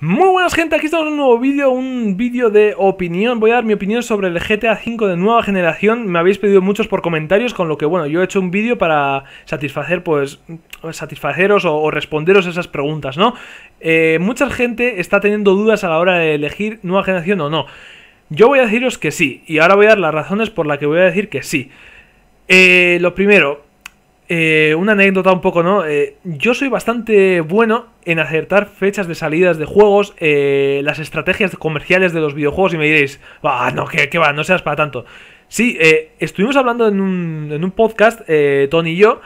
Muy buenas gente, aquí estamos en un nuevo vídeo, un vídeo de opinión Voy a dar mi opinión sobre el GTA V de nueva generación Me habéis pedido muchos por comentarios, con lo que bueno, yo he hecho un vídeo para satisfacer pues satisfaceros o, responderos esas preguntas, ¿no? Eh, mucha gente está teniendo dudas a la hora de elegir nueva generación o no Yo voy a deciros que sí, y ahora voy a dar las razones por las que voy a decir que sí eh, Lo primero, eh, una anécdota un poco, ¿no? Eh, yo soy bastante bueno en acertar fechas de salidas de juegos, eh, las estrategias comerciales de los videojuegos y me diréis, ah, no, que, va, no seas para tanto. Sí, estuvimos hablando en un, en un podcast, Tony y yo,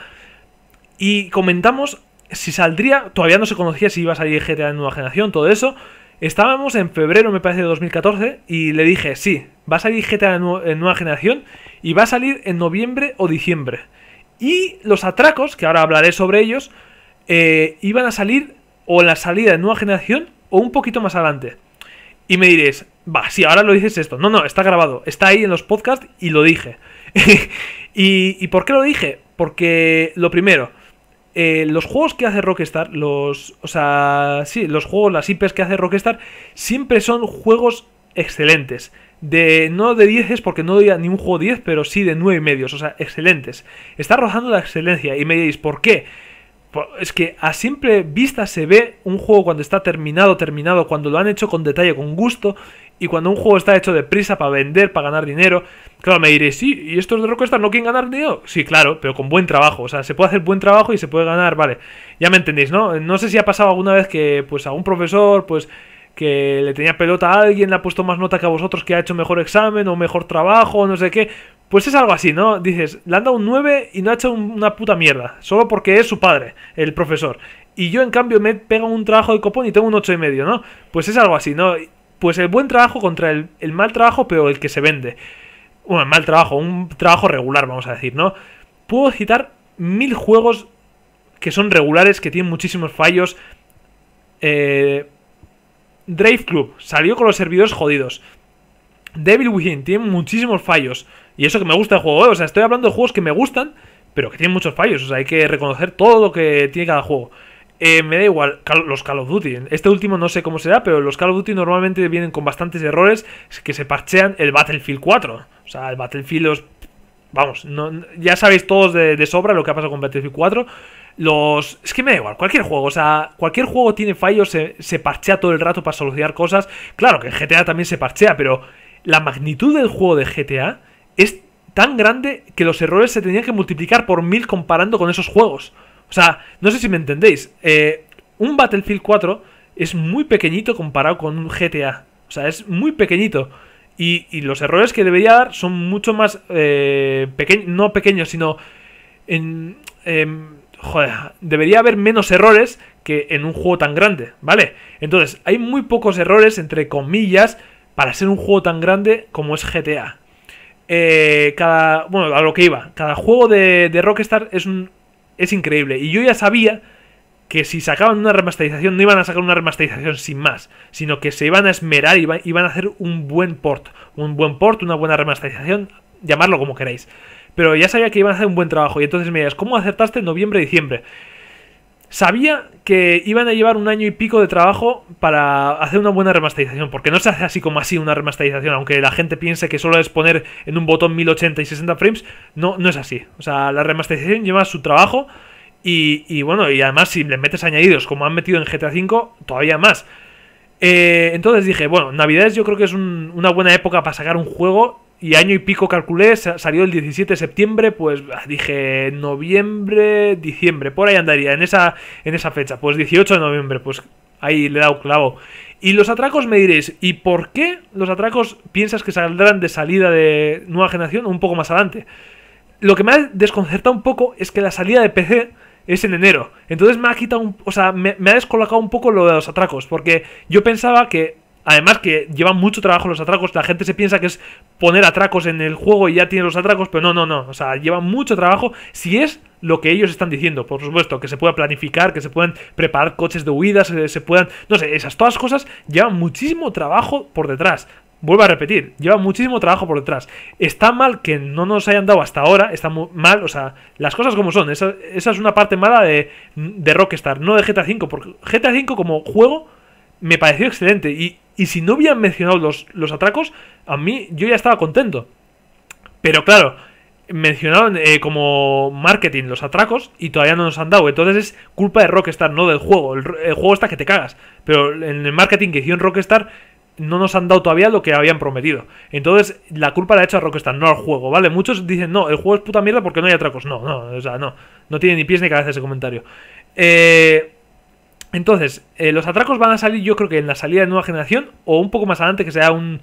y comentamos si saldría, todavía no se conocía si iba a salir GTA de nueva generación, todo eso. Estábamos en febrero, me parece, de 2014, y le dije, sí, va a salir GTA de nueva generación y va a salir en noviembre o diciembre. Y los atracos, que ahora hablaré sobre ellos, eh, iban a salir o en la salida de nueva generación o un poquito más adelante. Y me diréis, va, si ahora lo dices esto. No, no, está grabado, está ahí en los podcasts y lo dije. y, por qué lo dije? Porque lo primero, eh, los juegos que hace Rockstar, los. O sea, sí, los juegos, las IPs que hace Rockstar, siempre son juegos excelentes. De, no de 10 es porque no doy a un juego 10, pero sí de 9 y medios, o sea, excelentes. Está rozando la excelencia y me diréis, ¿por qué? Es que a simple vista se ve un juego cuando está terminado, terminado, cuando lo han hecho con detalle, con gusto, y cuando un juego está hecho de prisa para vender, para ganar dinero. Claro, me diréis, sí, ¿y estos de Rockstar no quieren ganar dinero? Sí, claro, pero con buen trabajo. O sea, se puede hacer buen trabajo y se puede ganar, vale. Ya me entendéis, ¿no? No sé si ha pasado alguna vez que, pues, a un profesor, pues, que le tenía pelota a alguien, le ha puesto más nota que a vosotros, que ha hecho mejor examen o mejor trabajo, no sé qué. Pues es algo así, ¿no? Dices, le han dado un 9 y no ha hecho una puta mierda, solo porque es su padre, el profesor. Y yo, en cambio, me pego un trabajo de copón y tengo un 8 y medio, ¿no? Pues es algo así, ¿no? Pues el buen trabajo contra el, el mal trabajo, pero el que se vende. Bueno, mal trabajo, un trabajo regular, vamos a decir, ¿no? Puedo citar mil juegos que son regulares, que tienen muchísimos fallos. Eh, Drive Club salió con los servidores jodidos. Devil Within tiene muchísimos fallos. Y eso que me gusta el juego, ¿eh? o sea, estoy hablando de juegos que me gustan, pero que tienen muchos fallos. O sea, hay que reconocer todo lo que tiene cada juego. Eh, me da igual, los Call of Duty. Este último no sé cómo será, pero los Call of Duty normalmente vienen con bastantes errores que se parchean el Battlefield 4. O sea, el Battlefield los... Vamos, ya sabéis todos de, de sobra lo que ha pasado con Battlefield 4. Los. Es que me da igual, cualquier juego. O sea, cualquier juego tiene fallos, se, parchea todo el rato para solucionar cosas. Claro que GTA también se parchea, pero la magnitud del juego de GTA es tan grande que los errores se tenían que multiplicar por mil comparando con esos juegos. O sea, no sé si me entendéis. Eh, un Battlefield 4 es muy pequeñito comparado con un GTA. O sea, es muy pequeñito. Y, los errores que debería dar son mucho más... Eh, no pequeños, sino... En, em, joder, debería haber menos errores que en un juego tan grande, ¿vale? Entonces, hay muy pocos errores, entre comillas, para ser un juego tan grande como es GTA. Eh, cada, bueno, a lo que iba, cada juego de, Rockstar es, un, es increíble. Y yo ya sabía que si sacaban una remasterización, no iban a sacar una remasterización sin más, sino que se iban a esmerar y iban, a hacer un buen port. Un buen port, una buena remasterización, llamarlo como queráis. Pero ya sabía que iban a hacer un buen trabajo. Y entonces me digas, ¿cómo acertaste en noviembre diciembre? Sabía que iban a llevar un año y pico de trabajo para hacer una buena remasterización, porque no se hace así como así una remasterización, aunque la gente piense que solo es poner en un botón 1080 y 60 frames, no, no es así. O sea, la remasterización lleva su trabajo y, bueno, y además si le metes añadidos como han metido en GTA V, todavía más. Eh, entonces dije, bueno, Navidades yo creo que es una buena época para sacar un juego y año y pico calculé, salió el 17 de septiembre, pues ah, dije noviembre, diciembre, por ahí andaría, en esa, en esa fecha, pues 18 de noviembre, pues ahí le he dado clavo. Y los atracos me diréis, ¿y por qué los atracos piensas que saldrán de salida de nueva generación un poco más adelante? Lo que me ha desconcertado un poco es que la salida de PC es en enero. Entonces me ha quitado O sea, me ha descolocado un poco lo de los atracos. Porque yo pensaba que Además que llevan mucho trabajo los atracos, la gente se piensa que es poner atracos en el juego y ya tiene los atracos, pero no, no, no, o sea, lleva mucho trabajo si es lo que ellos están diciendo, por supuesto, que se pueda planificar, que se puedan preparar coches de huida, se, se puedan, no sé, esas todas cosas llevan muchísimo trabajo por detrás. Vuelvo a repetir, lleva muchísimo trabajo por detrás. Está mal que no nos hayan dado hasta ahora, está mal, o sea, las cosas como son. Esa, es una parte mala de, de Rockstar, no de GTA V, porque GTA V como juego me pareció excelente. Y, y si no hubieran mencionado los, atracos, a mí yo ya estaba contento. Pero claro, mencionaron eh, como marketing los atracos y todavía no nos han dado. Entonces es culpa de Rockstar, no del juego. El, juego está que te cagas. Pero en el marketing que hicieron Rockstar no nos han dado todavía lo que habían prometido. Entonces, la culpa la ha hecho a Rockstar, no al juego, ¿vale? Muchos dicen, no, el juego es puta mierda porque no hay atracos. No, no, o sea, no. No tiene ni pies ni cabeza ese comentario. Eh, entonces, eh, los atracos van a salir yo creo que en la salida de nueva generación o un poco más adelante, que sea un,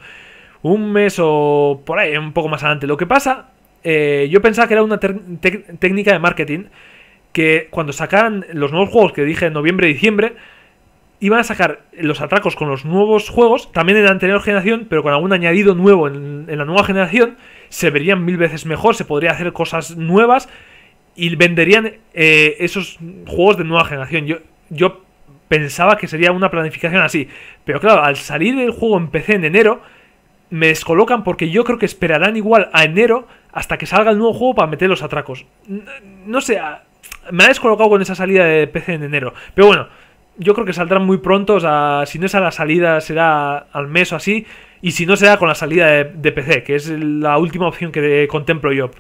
un mes o por ahí, un poco más adelante. Lo que pasa, eh, yo pensaba que era una técnica de marketing que cuando sacaran los nuevos juegos que dije en noviembre y diciembre, iban a sacar los atracos con los nuevos juegos, también en la anterior generación, pero con algún añadido nuevo en, la nueva generación, se verían mil veces mejor, se podría hacer cosas nuevas y venderían eh, esos juegos de nueva generación. Yo, yo pensaba que sería una planificación así. Pero claro, al salir el juego en PC en enero, me descolocan porque yo creo que esperarán igual a enero hasta que salga el nuevo juego para meter los atracos. No sé, ah, me ha descolocado con esa salida de PC en enero. Pero bueno, yo creo que saldrán muy pronto, o sea, si no es a la salida será al mes o así, y si no será con la salida de, de PC, que es la última opción que contemplo yo.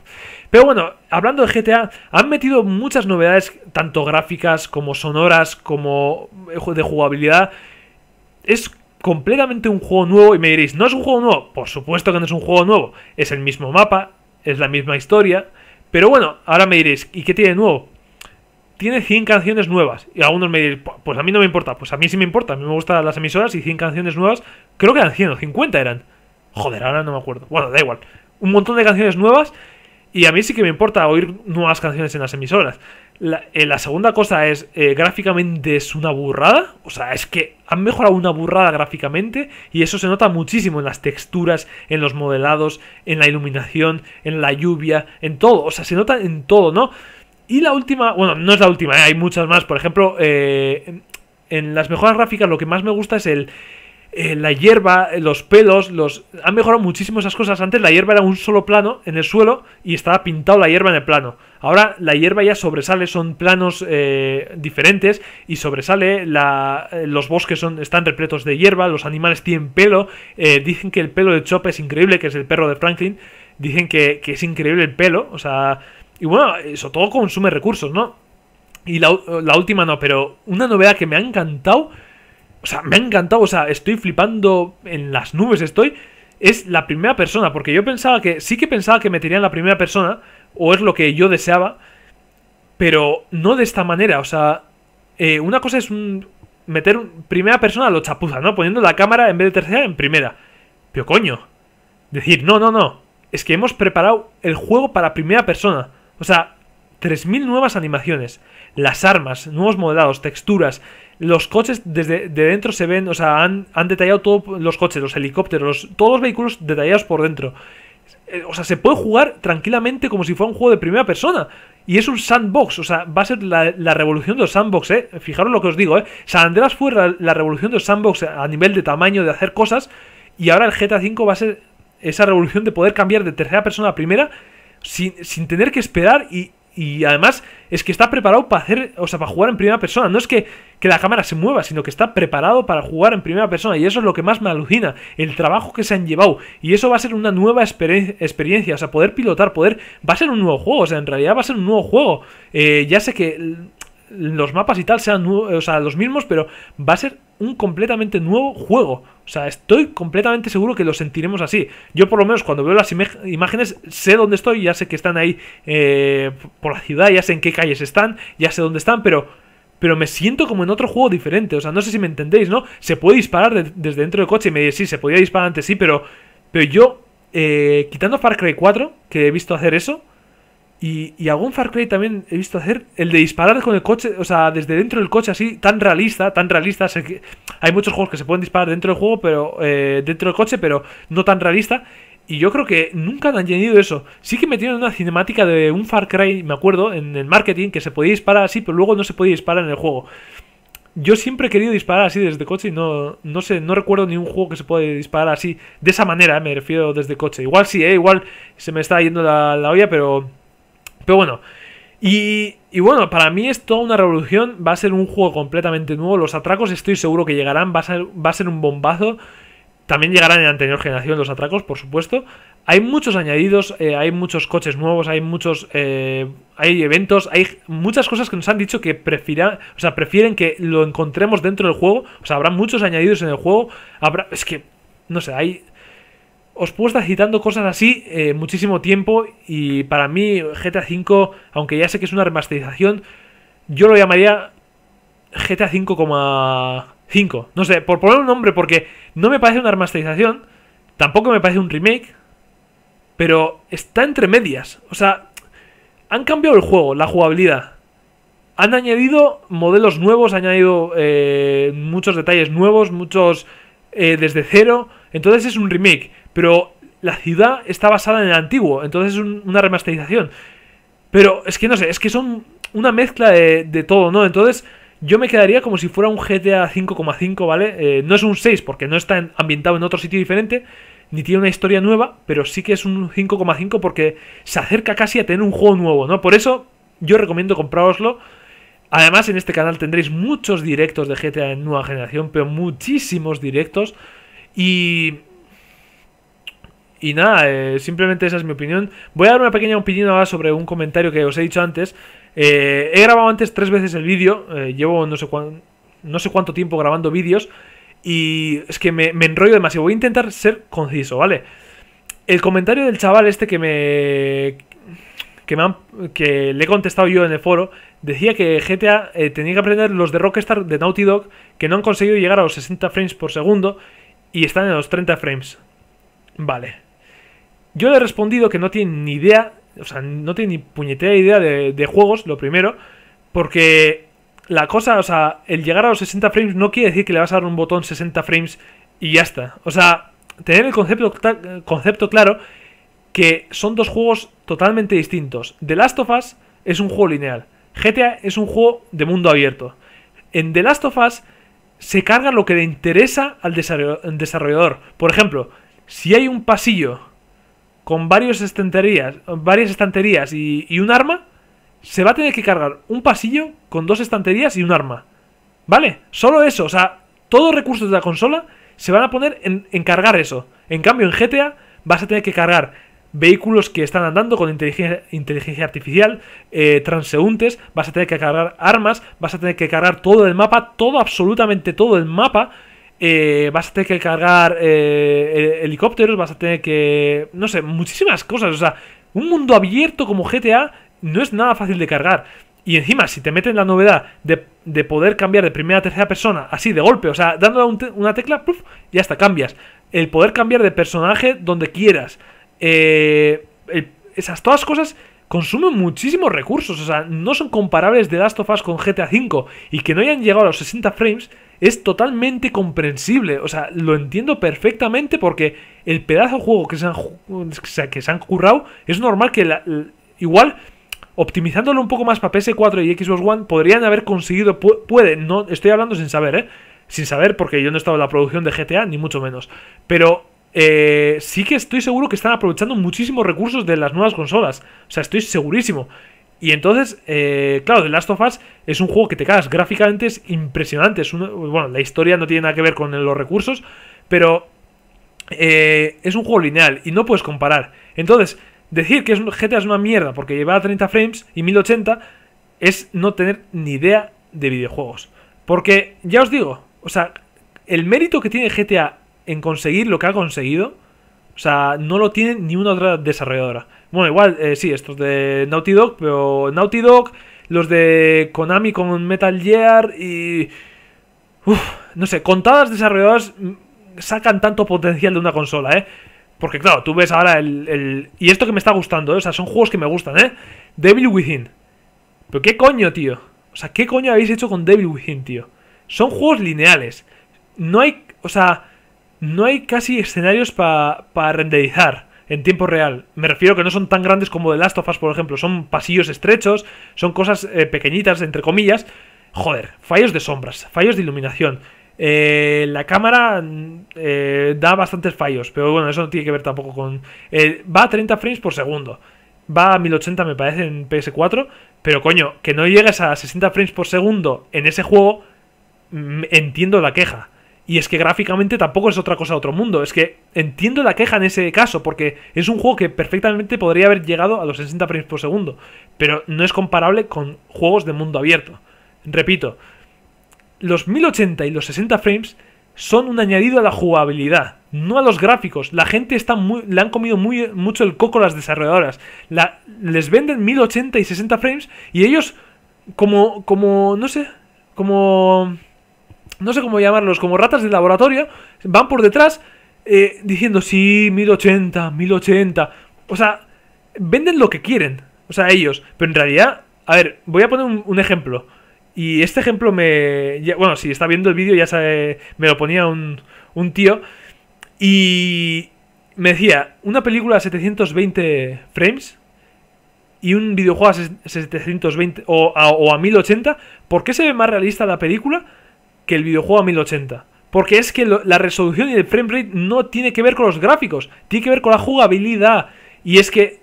Pero bueno, hablando de GTA, han metido muchas novedades, tanto gráficas como sonoras, como eh, de jugabilidad. Es completamente un juego nuevo y me diréis, ¿no es un juego nuevo? Por supuesto que no es un juego nuevo, es el mismo mapa, es la misma historia. Pero bueno, ahora me diréis, ¿y qué tiene nuevo? Tiene 100 canciones nuevas. Y algunos me diréis, pues a mí no me importa. Pues a mí sí me importa. A mí me gustan las emisoras y 100 canciones nuevas. Creo que eran 100 o 50 eran. Joder, ahora no me acuerdo. Bueno, da igual. Un montón de canciones nuevas y a mí sí que me importa oír nuevas canciones en las emisoras. La, eh, la segunda cosa es, eh, gráficamente es una burrada. O sea, es que han mejorado una burrada gráficamente y eso se nota muchísimo en las texturas, en los modelados, en la iluminación, en la lluvia, en todo. O sea, se nota en todo, ¿no? Y la última, bueno, no es la última, eh, hay muchas más. Por ejemplo, en, en las mejoras gráficas lo que más me gusta es el eh, la hierba, eh, los pelos, los han mejorado muchísimo esas cosas. Antes la hierba era un solo plano en el suelo y estaba pintado la hierba en el plano. Ahora la hierba ya sobresale, son planos eh, diferentes y sobresale. La, los bosques son, están repletos de hierba, los animales tienen pelo. dicen que el pelo de Chop es increíble, que es el perro de Franklin. Dicen que, es increíble el pelo, o sea. Y bueno, eso todo consume recursos, ¿no? Y la, la última no, pero una novedad que me ha encantado o sea, me ha encantado, o sea, estoy flipando en las nubes, estoy. Es la primera persona, porque yo pensaba que. Sí que pensaba que en la primera persona, o es lo que yo deseaba, pero no de esta manera, o sea. Eh, una cosa es un, meter primera persona a lo chapuza, ¿no? Poniendo la cámara en vez de tercera en primera. Pero coño. Decir, no, no, no. Es que hemos preparado el juego para primera persona. O sea, 3.000 nuevas animaciones. Las armas, nuevos modelados, texturas, los coches desde de dentro se ven, o sea, han, detallado todos los coches, los helicópteros, todos los vehículos detallados por dentro. Eh, o sea, se puede jugar tranquilamente como si fuera un juego de primera persona. Y es un sandbox, o sea, va a ser la, revolución del sandbox, ¿eh? Fijaros lo que os digo, ¿eh? San Andreas fue la, revolución del sandbox a nivel de tamaño, de hacer cosas, y ahora el GTA V va a ser esa revolución de poder cambiar de tercera persona a primera sin tener que esperar y, y además es que está preparado para hacer, o sea, para jugar en primera persona. No es que, la cámara se mueva, sino que está preparado para jugar en primera persona. Y eso es lo que más me alucina, el trabajo que se han llevado. Y eso va a ser una nueva experiencia, o sea, poder pilotar, poder... Va a ser un nuevo juego, o sea, en realidad va a ser un nuevo juego. Eh, ya sé que los mapas y tal sean o sea, los mismos, pero va a ser un completamente nuevo juego. O sea, estoy completamente seguro que lo sentiremos así. Yo por lo menos cuando veo las imágenes sé dónde estoy, ya sé que están ahí eh, por la ciudad, ya sé en qué calles están, ya sé dónde están, pero, pero me siento como en otro juego diferente. O sea, no sé si me entendéis, ¿no? Se puede disparar desde dentro del coche y me dice sí, se podía disparar antes, sí, pero, pero yo, eh, quitando Far Cry 4, que he visto hacer eso, y, y, algún Far Cry también he visto hacer el de disparar con el coche, o sea, desde dentro del coche así, tan realista, tan realista. Sé que hay muchos juegos que se pueden disparar dentro del juego, pero eh, dentro del coche, pero no tan realista. Y yo creo que nunca han añadido eso. Sí que me metieron una cinemática de un Far Cry, me acuerdo, en el marketing, que se podía disparar así, pero luego no se podía disparar en el juego. Yo siempre he querido disparar así desde coche y no, no sé, no recuerdo ni un juego que se puede disparar así, de esa manera, me refiero desde coche. Igual sí, eh, igual se me está yendo la olla, pero pero bueno, y, bueno, para mí es toda una revolución. Va a ser un juego completamente nuevo. Los atracos estoy seguro que llegarán. Va a ser, va a ser un bombazo. También llegarán en la anterior generación los atracos, por supuesto. Hay muchos añadidos, eh, hay muchos coches nuevos, hay muchos. Eh, hay eventos, hay muchas cosas que nos han dicho que prefieran, o sea, prefieren que lo encontremos dentro del juego. O sea, habrá muchos añadidos en el juego. Habrá. Es que. No sé, hay os puedo estar citando cosas así eh, muchísimo tiempo y para mí GTA V, aunque ya sé que es una remasterización, yo lo llamaría GTA 5,5. No sé, por poner un nombre, porque no me parece una remasterización, tampoco me parece un remake, pero está entre medias. O sea, han cambiado el juego, la jugabilidad. Han añadido modelos nuevos, han añadido eh, muchos detalles nuevos, muchos eh, desde cero. Entonces es un remake. Pero la ciudad está basada en el antiguo, entonces es una remasterización. Pero es que no sé, es que son una mezcla de, todo, ¿no? Entonces yo me quedaría como si fuera un GTA 5,5, ¿vale? Eh, no es un 6 porque no está ambientado en otro sitio diferente, ni tiene una historia nueva, pero sí que es un 5,5 porque se acerca casi a tener un juego nuevo, ¿no? Por eso yo recomiendo compraroslo. Además, en este canal tendréis muchos directos de GTA en nueva generación, pero muchísimos directos. Y y nada, eh, simplemente esa es mi opinión. Voy a dar una pequeña opinión ahora sobre un comentario que os he dicho antes. Eh, he grabado antes tres veces el vídeo, eh, llevo no sé, cuánto tiempo grabando vídeos y es que me, me, enrollo demasiado. Voy a intentar ser conciso, ¿vale? El comentario del chaval este que me... Que, que le he contestado yo en el foro, decía que GTA tenía que aprender los de Rockstar de Naughty Dog, que no han conseguido llegar a los 60 frames por segundo y están en los 30 frames. Vale, yo le he respondido que no tiene ni idea, o sea, no tiene ni puñetera idea de, juegos, lo primero, porque la cosa, o sea, el llegar a los 60 frames no quiere decir que le vas a dar un botón 60 frames y ya está. O sea, tener el concepto, concepto claro que son dos juegos totalmente distintos. The Last of Us es un juego lineal. GTA es un juego de mundo abierto. En The Last of Us se carga lo que le interesa al desarrollador. Por ejemplo, si hay un pasillo con estanterías, varias estanterías y, un arma, se va a tener que cargar un pasillo con dos estanterías y un arma. ¿Vale? Solo eso, o sea, todos los recursos de la consola se van a poner en, cargar eso. En cambio, en GTA vas a tener que cargar vehículos que están andando con inteligencia, artificial, eh, transeúntes, vas a tener que cargar armas, vas a tener que cargar todo el mapa, todo absolutamente todo el mapa, eh, vas a tener que cargar eh, helicópteros, vas a tener que... No sé, muchísimas cosas. O sea, un mundo abierto como GTA no es nada fácil de cargar. Y encima, si te meten la novedad de, poder cambiar de primera a tercera persona, así de golpe, o sea, dándole una tecla, ¡puf! ya está, cambias. El poder cambiar de personaje donde quieras. Eh, esas todas cosas consumen muchísimos recursos. O sea, no son comparables de Last of Us con GTA V. Y que no hayan llegado a los 60 frames es totalmente comprensible. O sea, lo entiendo perfectamente porque el pedazo de juego que se han, que se han currado es normal que igual optimizándolo un poco más para PS4 y Xbox One podrían haber conseguido puede no estoy hablando sin saber, ¿eh? Sin saber porque yo no he estado en la producción de GTA ni mucho menos, pero eh, sí que estoy seguro que están aprovechando muchísimos recursos de las nuevas consolas. O sea, estoy segurísimo. Y entonces, eh, claro, The Last of Us es un juego que te cagas. Gráficamente es impresionante. Es bueno, la historia no tiene nada que ver con los recursos, pero eh, es un juego lineal y no puedes comparar. Entonces, decir que es, GTA es una mierda porque lleva 30 frames y 1080 es no tener ni idea de videojuegos. Porque, ya os digo, o sea, el mérito que tiene GTA en conseguir lo que ha conseguido o sea, no lo tiene ni una otra desarrolladora. Bueno, igual, eh, sí, estos de Naughty Dog, pero Naughty Dog, los de Konami con Metal Gear y... Uf, no sé, contadas desarrolladoras sacan tanto potencial de una consola, ¿eh? Porque claro, tú ves ahora el... el... Y esto que me está gustando, ¿eh? O sea, son juegos que me gustan, ¿eh? Devil Within. Pero qué coño, tío. O sea, ¿qué coño habéis hecho con Devil Within, tío? Son juegos lineales. No hay... O sea no hay casi escenarios para renderizar en tiempo real. Me refiero que no son tan grandes como The Last of Us, por ejemplo. Son pasillos estrechos, son cosas eh, pequeñitas, entre comillas. Joder, fallos de sombras, fallos de iluminación. Eh, la cámara mm, eh, da bastantes fallos, pero bueno, eso no tiene que ver tampoco con... va a 30 frames por segundo. Va a 1080 me parece en PS4, pero coño, que no llegues a 60 frames por segundo en ese juego, mm, entiendo la queja y es que gráficamente tampoco es otra cosa de otro mundo. Es que entiendo la queja en ese caso, porque es un juego que perfectamente podría haber llegado a los 60 frames por segundo, pero no es comparable con juegos de mundo abierto. Repito, los 1080 y los 60 frames son un añadido a la jugabilidad, no a los gráficos. La gente está muy, le han comido muy, mucho el coco a las desarrolladoras. les venden 1080 y 60 frames y ellos como, como, no sé, como no sé cómo llamarlos, como ratas de laboratorio, van por detrás eh, diciendo, sí, 1080, 1080. O sea, venden lo que quieren, o sea, ellos. Pero en realidad, a ver, voy a poner un, ejemplo. Y este ejemplo me... bueno, si está viendo el vídeo ya sabe, me lo ponía un, un tío. Y me decía, una película a 720 frames y un videojuego a 720 o a, o a, 1080, ¿por qué se ve más realista la película que el videojuego a 1080. Porque es que la resolución y el frame no tiene que ver con los gráficos, tiene que ver con la jugabilidad. Y es que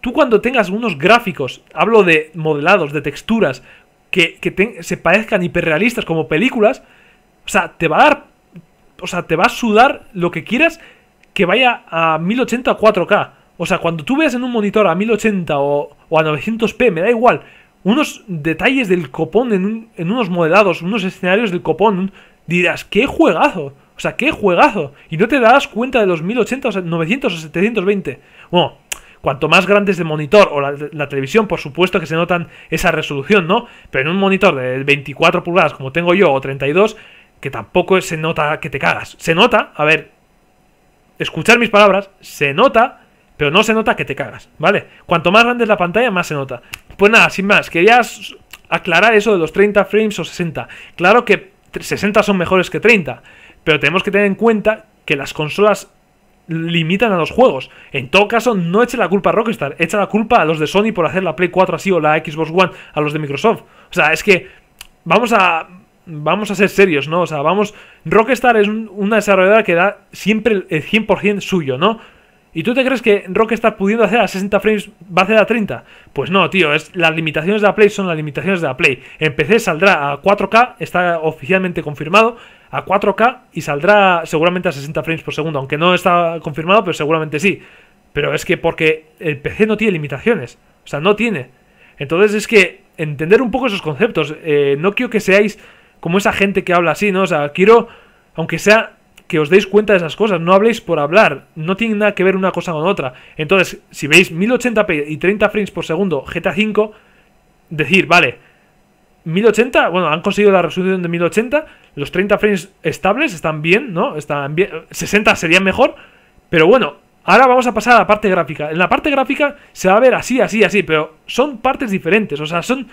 tú cuando tengas unos gráficos, hablo de modelados, de texturas, que, se parezcan hiperrealistas como películas, o sea, te va a dar, o sea, te va a sudar lo que quieras que vaya a 1080 a 4K. O sea, cuando tú veas en un monitor a 1080 o a 900p, me da igual, unos detalles del copón en, unos modelados, unos escenarios del copón. dirás, ¡qué juegazo! O sea, ¡qué juegazo! Y no te darás cuenta de los 1800, 900 o 720. Bueno, cuanto más grande es el monitor o la, televisión, por supuesto que se notan esa resolución, ¿no? Pero en un monitor de 24 pulgadas como tengo yo o 32, que tampoco se nota que te cagas. Se nota, a ver, escuchar mis palabras, se nota pero no se nota que te cagas, ¿vale? Cuanto más grande es la pantalla, más se nota. Pues nada, sin más, querías aclarar eso de los 30 frames o 60. Claro que 60 son mejores que 30, pero tenemos que tener en cuenta que las consolas limitan a los juegos. En todo caso, no eche la culpa a Rockstar, echa la culpa a los de Sony por hacer la Play 4 así o la Xbox One a los de Microsoft. O sea, es que vamos a vamos a ser serios, ¿no? O sea, vamos Rockstar es una desarrolladora que da siempre el 100% suyo, ¿no? ¿Y tú te crees que Rockstar pudiendo hacer a 60 frames va a hacer a 30? Pues no, tío, es, las limitaciones de la Play son las limitaciones de la Play. En PC saldrá a 4K, está oficialmente confirmado, a 4K y saldrá seguramente a 60 frames por segundo, aunque no está confirmado, pero seguramente sí. Pero es que porque el PC no tiene limitaciones, o sea, no tiene. Entonces es que entender un poco esos conceptos, eh, no quiero que seáis como esa gente que habla así, ¿no? O sea, quiero, aunque sea que os deis cuenta de esas cosas, no habléis por hablar, no tiene nada que ver una cosa con otra. Entonces, si veis 1080p y 30 frames por segundo GTA 5, decir, vale, 1080, bueno, han conseguido la resolución de 1080, los 30 frames estables están bien, ¿no? Están bien, 60 sería mejor, pero bueno, ahora vamos a pasar a la parte gráfica. En la parte gráfica se va a ver así, así, así, pero son partes diferentes, o sea, son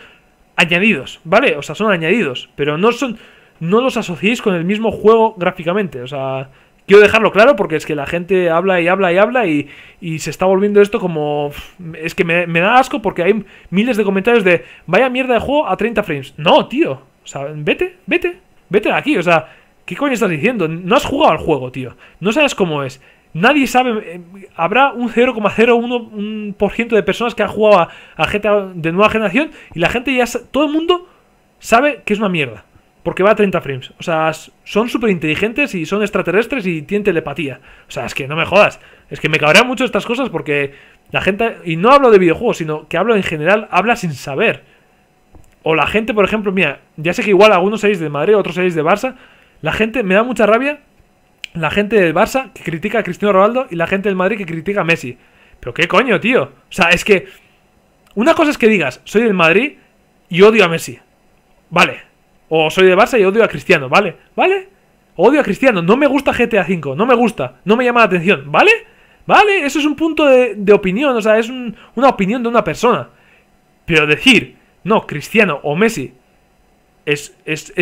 añadidos, ¿vale? O sea, son añadidos, pero no son no los asociéis con el mismo juego gráficamente. O sea, quiero dejarlo claro porque es que la gente habla y habla y habla y, y se está volviendo esto como... Es que me, da asco porque hay miles de comentarios de vaya mierda de juego a 30 frames. No, tío. O sea, vete, vete, vete de aquí. O sea, ¿qué coño estás diciendo? No has jugado al juego, tío. No sabes cómo es. Nadie sabe, eh, habrá un 0,01% de personas que han jugado a, a GTA de nueva generación y la gente ya, todo el mundo sabe que es una mierda porque va a 30 frames. O sea, son súper inteligentes y son extraterrestres y tienen telepatía. O sea, es que no me jodas. Es que me cabrean mucho estas cosas porque la gente. Y no hablo de videojuegos, sino que hablo en general, habla sin saber. O la gente, por ejemplo, mira, ya sé que igual algunos seis de Madrid, otros seis de Barça. La gente, me da mucha rabia la gente del Barça que critica a Cristiano Ronaldo y la gente del Madrid que critica a Messi. Pero qué coño, tío. O sea, es que. Una cosa es que digas, soy del Madrid y odio a Messi. Vale, o soy de Barça y odio a Cristiano, ¿vale? ¿Vale? Odio a Cristiano, no me gusta GTA V, no me gusta, no me llama la atención, ¿vale? ¿Vale? Eso es un punto de, opinión, o sea, es una opinión de una persona. Pero decir, no, Cristiano o Messi es,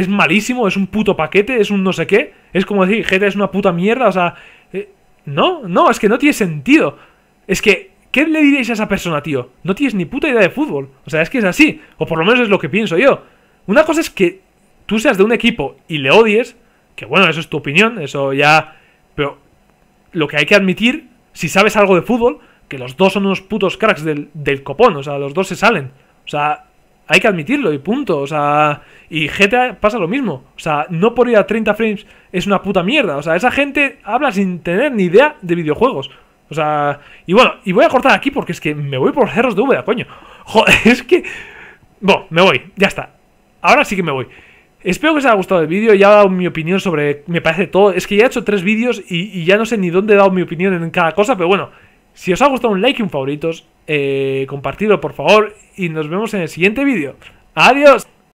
malísimo, es un puto paquete, es un no sé qué, es como decir, GTA es una puta mierda, o sea... Eh, no, no, es que no tiene sentido. Es que, ¿qué le diréis a esa persona, tío? No tienes ni puta idea de fútbol. O sea, es que es así, o por lo menos es lo que pienso yo. Una cosa es que tú seas de un equipo y le odies, que bueno, eso es tu opinión, eso ya... Pero lo que hay que admitir, si sabes algo de fútbol, que los dos son unos putos cracks del, del copón, o sea, los dos se salen. O sea, hay que admitirlo y punto. O sea, y GTA pasa lo mismo. O sea, no por ir a 30 frames es una puta mierda. O sea, esa gente habla sin tener ni idea de videojuegos. O sea, y bueno, y voy a cortar aquí porque es que me voy por cerros de Úbeda, coño. Joder, es que. Bueno, me voy, ya está. Ahora sí que me voy. Espero que os haya gustado el vídeo, ya he dado mi opinión sobre, me parece todo, es que ya he hecho tres vídeos y, ya no sé ni dónde he dado mi opinión en cada cosa, pero bueno, si os ha gustado un like y un favoritos, eh, compartidlo por favor y nos vemos en el siguiente vídeo. ¡Adiós!